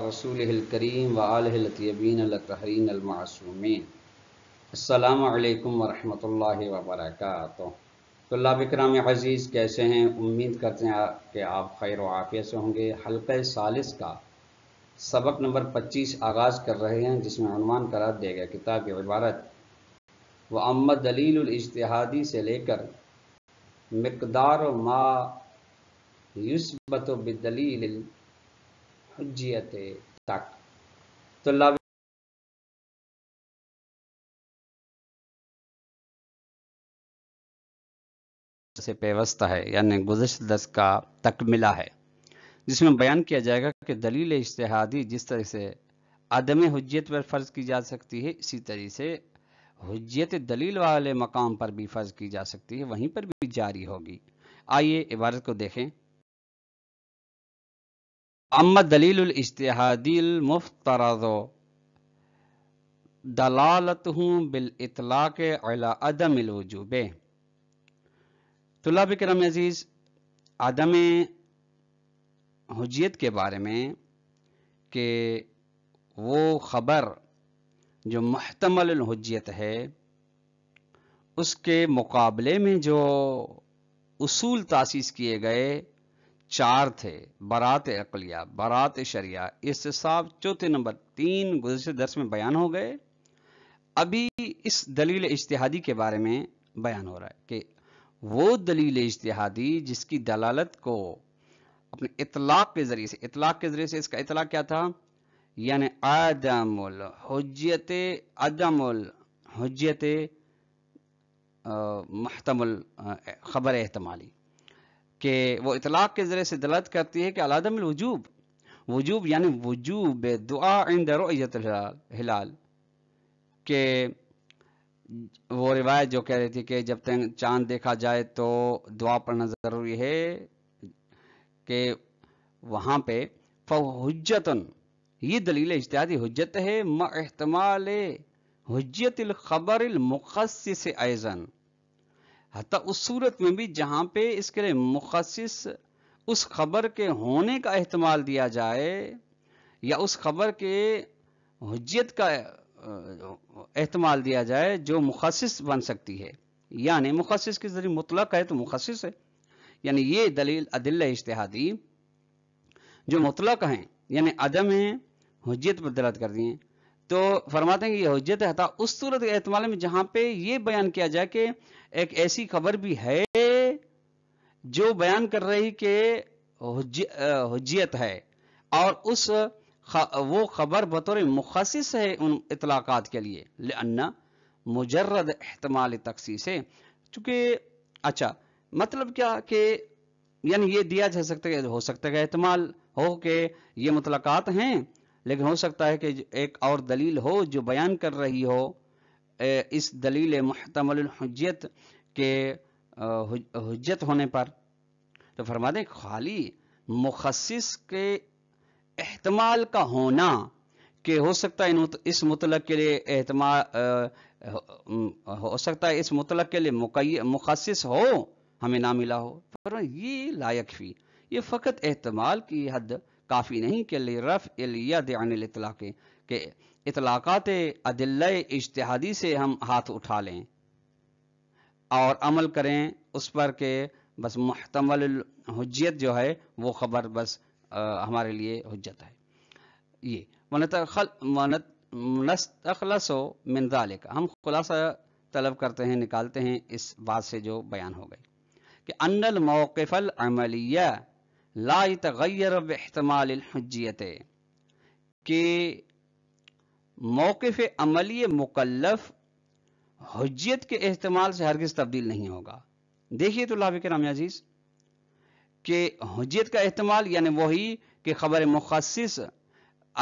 रसूलकरीम वालतबीन तहरीन अलमासूमिन अल्लाम वरहमल वबरक तल्ला बकराम अज़ीज़ कैसे हैं उम्मीद करते हैं कि आप खैर वाफ़िया से होंगे हल्का सालिस का सबक नंबर 25 आगाज़ कर रहे हैं जिसमें अनुमान करार दिया गया किताब की इबारत व अम्मा दलील इजतहादी से लेकर मकदार मा युस्बत बदलील हजियत तक तो लव से पेवस्ता है यानी गुजशत दस का तक मिला है जिसमें बयान किया जाएगा कि दलील इश्तहादी जिस तरह से आदम हजियत पर फर्ज की जा सकती है इसी तरह से हजियत दलील वाले मकाम पर भी फर्ज की जा सकती है वहीं पर भी जारी होगी आइए इबारत को देखें अम्मा दलील इश्तहादिल मुफ्तरदो दलालत हूँ बिल इतलाक अदम वजूब तुल्ला बिक्रम अजीज़ आदम हजियत के बारे में कि वो ख़बर जो महतमल हजियत है उसके मुकाबले में जो उसूल तासीस किए गए चार थे बारात अकलिया बारात शरिया इससाब चौथे नंबर तीन गुजशत दर्श में बयान हो गए अभी इस दलील इश्तिहादी के बारे में बयान हो रहा है कि वो दलील इश्तिहादी जिसकी दलालत को अपने इतलाक के ज़रिए से इतलाक के ज़रिए से इसका इतलाक क्या था यानि आदमुल हजियत अदमुल हजियत महतमल ख़बर एहतमाली के वो इतलाक़ के ज़रिए से दलत करती है कि अलादमिल वजूब वजूब यानि वजूब दुआ इन दरोत हिलाल के वो रिवायत जो कह रही थी कि जब तक चांद देखा जाए तो दुआ पढ़ना ज़रूरी है कि वहाँ पे फ़हजतन ये दलील इश्तिहादी हजत है महतमाल हजत खबर मुखस से आयजन हती उस सूरत में भी जहाँ पे इसके लिए मुखस उस खबर के होने का अहतमाल दिया जाए या उस खबर के हजत का अहतमाल दिया जाए जो मुखस बन सकती है यानी मुखस के जरिए मुतलक है तो मुखस है यानी ये दलील अदिल इश्तहादी जो मुतलक हैं यानी अदम है हजियत पर दलत कर दिए तो फरमाते हैं कि यह हजत हता उस सूरत एतमाल में जहां पर यह बयान किया जाए कि एक ऐसी खबर भी है जो बयान कर रही कि हजियत है और उस वो खबर बतौर मुखसिस है उन इतलाक़ात के लिए अन्ना मुजर्रद एहतमाल तकसी से चूंकि अच्छा मतलब क्या कि यानी ये दिया जा सकता है हो सकता है एहतमाल हो के ये मुतलक़ात हैं लेकिन हो सकता है कि एक और दलील हो जो बयान कर रही हो इस दलील हजियत के हजत होने पर तो फरमा दें खाली मुखसिस के एहतमाल का होना कि हो सकता है इस मुतल के लिए हो सकता है इस मुतल के लिए मुखसिस हो हमें ना मिला हो पर ये लायक भी ये फ़कत एहतमाल की हद काफ़ी नहीं कि रफ़ इलियद अनिल इतलाक़ के इतलाक़ात अदिल इजतहादी से हम हाथ उठा लें और अमल करें उस पर के बस महतमल हजत जो है वो ख़बर बस आ, हमारे लिए हजत है ये मनतखल मनत नस्तखलसो मिनदाले हम खुलासा तलब करते हैं निकालते हैं इस बात से जो बयान हो गई कि अनल मौक़ल अमलिया लाई तगैर बहतमाल हजियत के मौकफ अमली मुकलफ हजियत के अहतमाल से हरगज तब्दील नहीं होगा देखिए तो लाभ कराम अजीज़ के हजियत का अहतमाल यानी वही कि खबर मुखस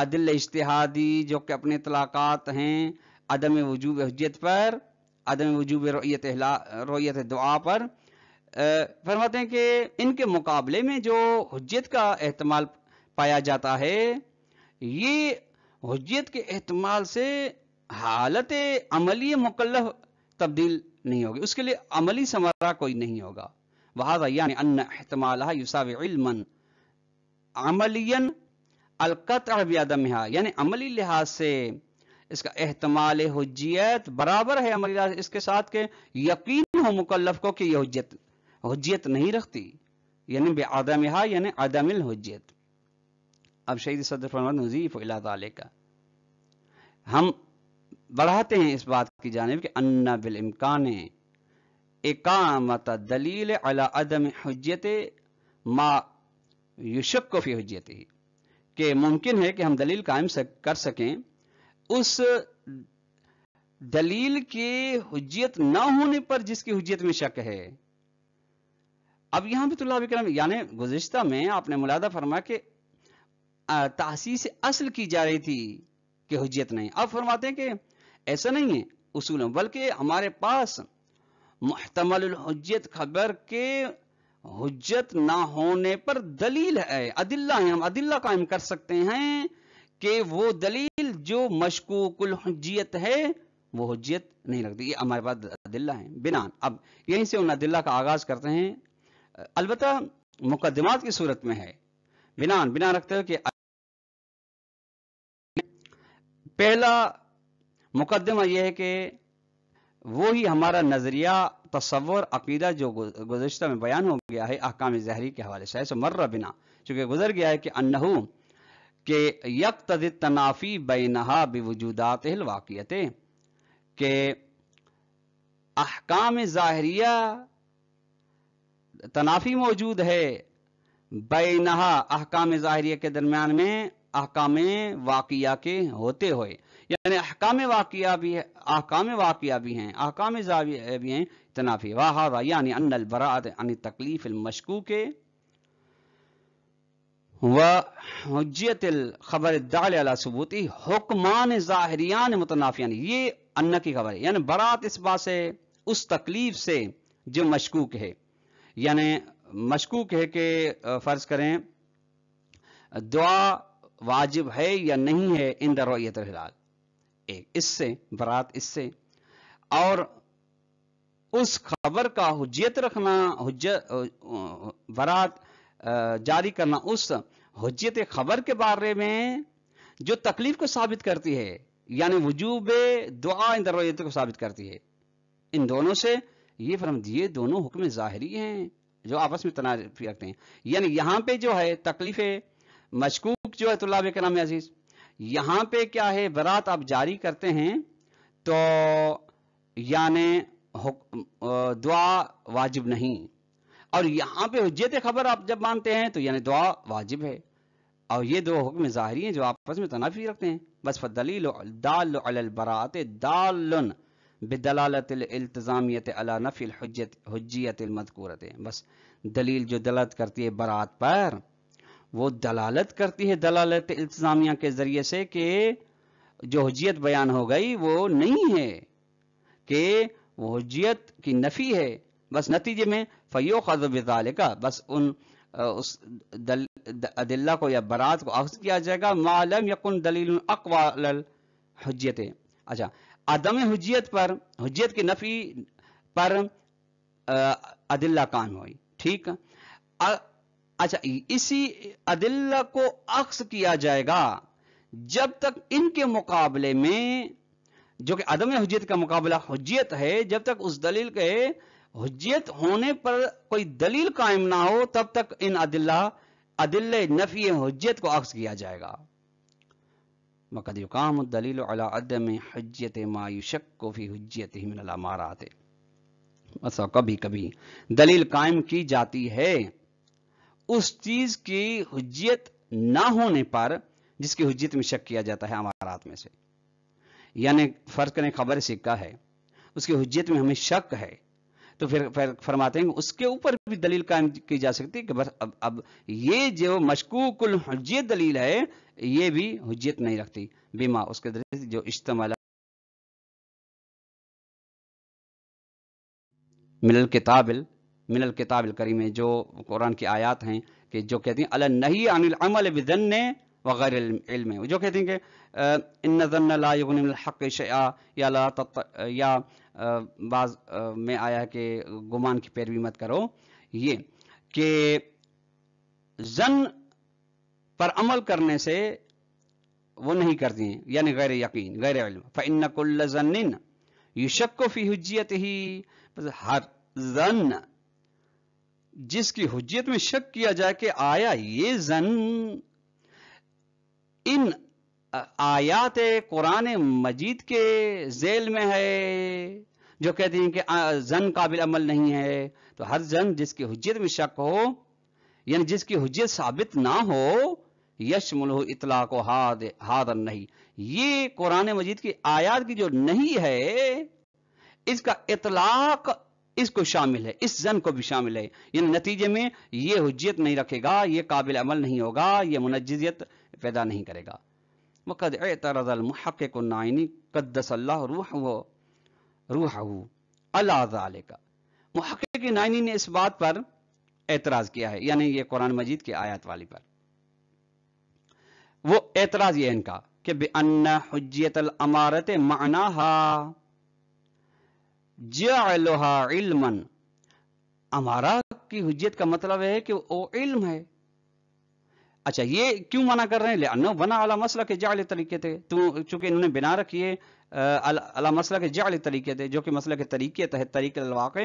अदल इश्तहादी जो कि अपने तलाकत हैं अदम वजूब हजियत पर अदम वजूब रोयत रोयत दुआ पर फरमाते हैं कि इनके मुकाबले में जो हजियत का एहतमाल पाया जाता है ये हजियत के एहतमाल से हालत अमली मुकल तब्दील नहीं होगी उसके लिए अमली समरा कोई नहीं होगा वहादा अन्न अमलियन अलकत यानी अमली लिहाज से इसका एहतमाल हजियत बराबर है अमली लिहाज इसके साथ के यकीन हो मुकल्लफ को कि यह हजियत हजियत नहीं रखती यानी बेआदम हा यानी आदमिल हजियत अब शहीद सदर फरमद नजीफ का हम बढ़ाते हैं इस बात की जानब कि अन्ना बिल एकामत दलील अला अदम हजत मा युशक को फी ही कि मुमकिन है कि हम दलील कायम सक, कर सकें उस दलील के हजियत ना होने पर जिसकी हजियत में शक है अब यहां तुल्ला तो विक्रम यानी गुजश्ता में आपने मुलादा फरमा कि से असल की जा रही थी कि हजियत नहीं अब फरमाते हैं कि ऐसा नहीं है उसूल बल्कि हमारे पास महतमल हजियत खबर के हजत ना होने पर दलील है अदिल्ला है हम अदिल्ला कायम कर सकते हैं कि वो दलील जो मशकूकुल हजियत है वो हजियत नहीं लगती ये हमारे पास अदिल्ला है बिना अब यहीं से उन अदिल्ला का आगाज करते हैं अलबत् मुकदमात की सूरत में है बिना बिना रखते हो कि पहला मुकदमा यह है कि वो ही हमारा नज़रिया तस्वर अकीदा जो गुजशत में बयान हो गया है अहकाम जहरी के हवाले से मर्र बिना चूंकि गुजर गया है कि अनहू के यक तनाफ़ी बेनहा बेवजूदात वाक़ियत के अहकाम जहरिया तनाफी मौजूद है बेनहा अहकाम ज़ाहरिया के दरमियान में अहकाम वाकिया के होते हुए यानी अहकाम वाकिया भी है अहकाम वाकिया भी हैं अहकाम भी हैं तनाफी वाह यानी अन बरात अन तकलीफ मशकू के वजत खबर दाल सबूती हुक्मान ज़ाहरियान मुतनाफ़ियान ये अन्न की खबर है यानी बरात इस बात से उस तकलीफ से जो मशकूक है यानी मशकूक है कि फ़र्ज़ करें दुआ वाजिब है या नहीं है इन दरवायत हिलाल एक इससे बरात इससे और उस खबर का हजत रखना हजत बरात जारी करना उस हजियत खबर के बारे में जो तकलीफ को साबित करती है यानी वजूब दुआ इन दरवाजे को साबित करती है इन दोनों से ये फरम ये दोनों हुक्म ज़ाहरी हैं जो आपस में तना रखते हैं यानी यहाँ पे जो है तकलीफ मशकूक जो है तलाब तो कलाम अजीज़ यहाँ पे क्या है बरात आप जारी करते हैं तो यानि दुआ वाजिब नहीं और यहाँ पे हजत खबर आप जब मानते हैं तो यानी दुआ वाजिब है और ये दो हुक्म ज़ाहरी हैं जो आपस में तनाफी रखते हैं बस दलील दाल बरात दाल बदलालतल्तज़ामियत अला नफ़िल हजत हजियत मदकूरत बस दलील जो दलत करती है बारात पर वो दलालत करती है दलालत इल्तज़ामिया के ज़रिए से कि जो हजियत बयान हो गई वो नहीं है कि वो हजियत की नफ़ी है बस नतीजे में फ़यो ख़ज़बाल का बस उन उस दल अदिल्ला को या बरात को अख्ज़ किया जाएगा मालम यकुन दलील अकवाल हजत अच्छा अदम हजियत पर हजियत की नफी पर अदिल्ला कायम हुई ठीक अच्छा इसी अदिल्ला को अक्स किया जाएगा जब तक इनके मुकाबले में जो कि अदम हजियत का मुकाबला हजियत है जब तक उस दलील के हजियत होने पर कोई दलील कायम ना हो तब तक इन अदिल्ला अदिल्ले नफी हजियत को अक्स किया जाएगा वक़दीकामदलील अलादम हजत मायुशक को फ़ी हजत ही मिनला थे बस अच्छा, कभी कभी दलील कायम की जाती है उस चीज़ की हजियत ना होने पर जिसकी हजियत में शक किया जाता है अमारात में से यानी फ़र्ज करें खबर सिक्का है उसकी हजियत में हमें शक है तो फिर, फिर फरमाते हैं उसके ऊपर भी दलील कायम की जा सकती है कि बस अब अब ये जो मशकूकुल हजियत दलील है ये भी हजियत नहीं रखती बीमा उसके जो इश्तमाल मिनल किताबिल मिनल किताबिल करी में जो कुरान की आयात हैं कि जो कहती हैं अल नहीं अनिल अमल बिजन वगैर इल्म जो कहते हैं कि इन नजन लाक या ला या बाज में आया कि गुमान की पैरवी मत करो ये कि जन पर अमल करने से वो नहीं करती हैं यानी गैर यकीन गैर इल्म फ़िन कुल्ल युशक को फी हजियत ही हर जन जिसकी हजियत में शक किया जाए कि आया ये जन इन आयात कुरान मजीद के जेल में है जो कहते हैं कि जन काबिल अमल नहीं है तो हर जन जिसकी हजियत में शक हो यानी जिसकी हजियत साबित ना हो यशमुल इतला को हाद हादर नहीं ये कुरान मजीद की आयात की जो नहीं है इसका इतलाक इसको शामिल है इस जन को भी शामिल है यानी नतीजे में ये हजियत नहीं रखेगा ये काबिल अमल नहीं होगा ये मुनजियत पैदा नहीं करेगा वक़द ए तरजल महक को नाइनी एतरज़लमहक़नाइनी अल्लाह रूह वो रूह अलाजालिका महक़ के नाइनी ने इस बात पर एतराज़ किया है यानी ये कुरान मजीद की आयत वाली पर वो एतराज़ ये इनका कि बेअन्ना हजत अमारत माना जलोहा इल्मन अमारा की हजत का मतलब है कि वो इल्म है अच्छा ये क्यों मना कर रहे हैं बना अला मसला के जाली तरीके थे तो चूंकि इन्होंने बिना रखिए अला मसला के जाली तरीके थे जो कि मसला के तरीके तहत तरीके वाक़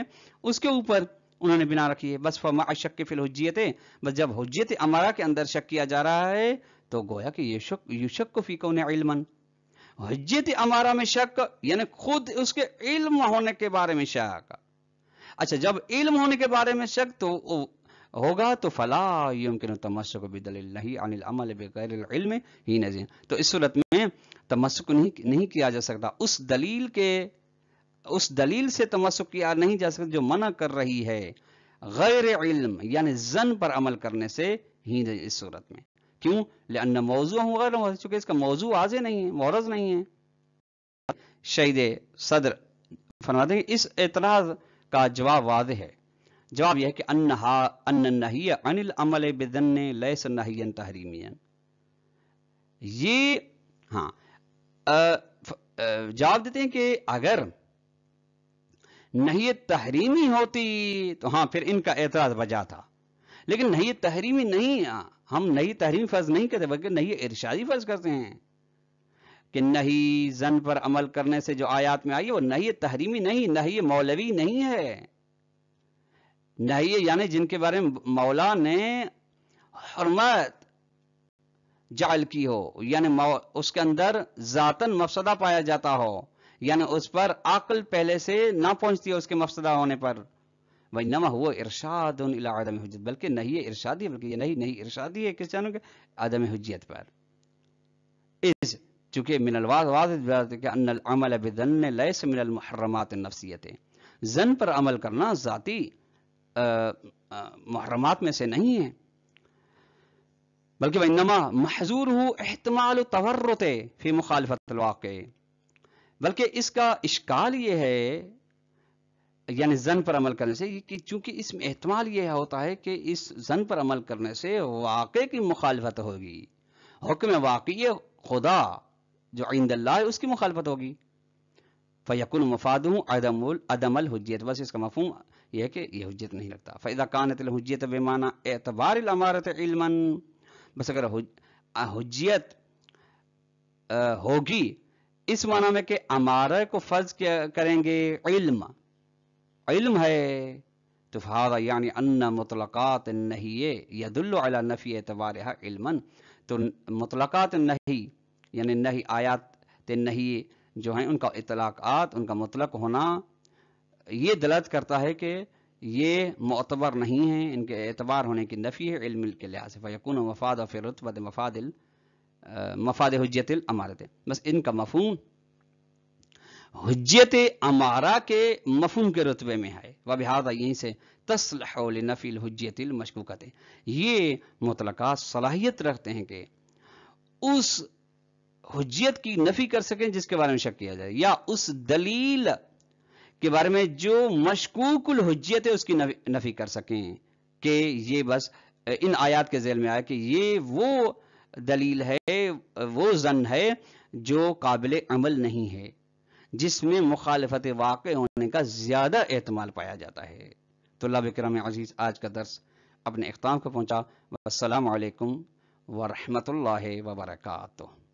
उसके ऊपर उन्होंने बिना रखी है बस फमा शक के फिल हज्जियत बस जब हुजियत अमारा के अंदर शक किया जा रहा है तो गोया कि ये शक युशक को फीको ने इलमन हज्जियत अमारा में शक यानी खुद उसके इल्म होने के बारे में शक अच्छा जब इल्म होने के बारे में शक तो होगा तो फला यमकिन तमस्क बदल अनिल अमल बगैर ही नजीन तो इस सूरत में तमस्क नहीं नहीं किया जा सकता उस दलील के उस दलील से तमस्क किया नहीं जा सकता जो मना कर रही है गैर इल्म यानी जन पर अमल करने से ही इस सूरत में क्यों अन्य मौजू होगा गैर चूंकि इसका मौजू आज नहीं है मोरज नहीं है शहीद सदर फरमाते इस एतराज का जवाब वाज है जवाब यह है कि अन्न अन्न नहीं अनिल अमल बेदन लयस नहीं तहरीमियन ये हाँ जवाब देते हैं कि अगर नहीं तहरीमी होती तो हाँ फिर इनका एतराज वजह था लेकिन नहीं तहरीमी नहीं हम नहीं तहरीमी फर्ज नहीं करते बल्कि नहीं इर्शादी फर्ज करते हैं कि नहीं जन पर अमल करने से जो आयात में आई है वो नहीं तहरीमी नहीं नहीं मौलवी नहीं है नहीं यानी जिनके बारे में मौला ने हरमत जाल की हो यानी उसके अंदर ज़ातन मफसदा पाया जाता हो यानी उस पर अकल पहले से ना पहुंचती है उसके मफसदा होने पर वही नमा हुआ इर्शाद आदम हजत बल्कि नहीं है इर्शादी बल्कि ये नहीं नहीं इरशादी है क्रिस्चानों के आदम हजियत पर इस चूंकि मिनलवाद के अनल अमल लय से मिनल मुहर्रमात नफसियतें जन पर अमल करना ज़ाती मुहरमात में से नहीं है बल्कि नमा महजूर हूं अहतमाल तवर्रत फिर मुखालफत वाक़ बल्कि इसका इश्काल ये है यानी जन पर अमल करने से कि चूंकि इसमें अहतमाल यह होता है कि इस जन पर अमल करने से वाक की मुखालफत होगी हुक्म वाक़ खुदा जो आइंदल्ला है उसकी मुखालफत होगी फ़यकुल मफादम अदमुल अदमल हजियत बस इसका मफहम यह कि यह हजत नहीं लगता फ़ैदा कान हजत बेमाना एतबार अमारत इलमन बस अगर हजियत होगी इस माना में कि अमारत को फर्ज करेंगे इल्म इल्म है तो फादा यानी अन्न मुतलक़ात नहीं यदुल्ला नफ़ी एतबार इल्मन तो मुतलक़ात नहीं यानी नहीं आयात नहीं जो हैं उनका इतलाक़ात उनका मुतलक होना ये दलत करता है कि ये मतबर नहीं है इनके एतबार होने की नफ़ी है इल्म के लिहाज से फ़यकून मफाद और फिरतवद मफादिल मफाद हजियत अमारत बस इनका मफहम हजियत अमारा के मफहम के रुतबे में है व बिहादा यहीं से तसल नफ़ील हजियत मशकूकत ये मुतलका सलाहियत रखते हैं कि उस हजियत की नफ़ी कर सकें जिसके बारे में शक किया जाए या उस दलील के बारे में जो मशकूकुल हजियत है उसकी नफी कर सकें कि ये बस इन आयात के जेल में आया कि ये वो दलील है वो जन है जो काबिल अमल नहीं है जिसमें मुखालफत वाक़ होने का ज़्यादा एहतमाल पाया जाता है तो लब करम अजीज़ आज का दर्स अपने अख्ताम को असल वरहमत वरहमल वबरकू